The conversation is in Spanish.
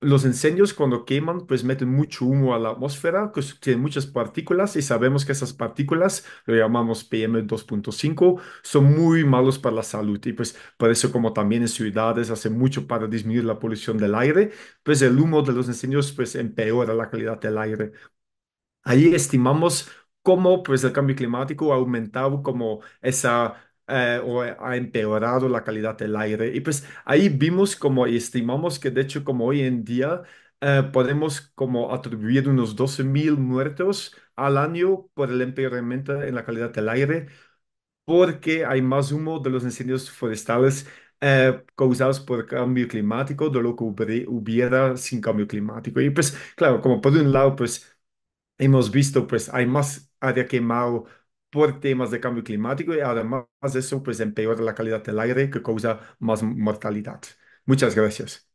los incendios cuando queman pues meten mucho humo a la atmósfera, que tiene muchas partículas y sabemos que esas partículas, lo llamamos PM 2.5, son muy malos para la salud y pues por eso como también en ciudades hace mucho para disminuir la polución del aire, pues el humo de los incendios pues empeora la calidad del aire. Ahí estimamos cómo pues el cambio climático ha aumentado como esa eh, o ha empeorado la calidad del aire. Y pues ahí vimos como y estimamos que de hecho como hoy en día eh, podemos como atribuir unos 12.000 muertos al año por el empeoramiento en la calidad del aire, porque hay más humo de los incendios forestales eh, causados por cambio climático de lo que hubiera sin cambio climático. Y pues claro, como por un lado pues hemos visto pues hay más área quemada por temas de cambio climático y además eso pues empeora la calidad del aire que causa más mortalidad. Muchas gracias.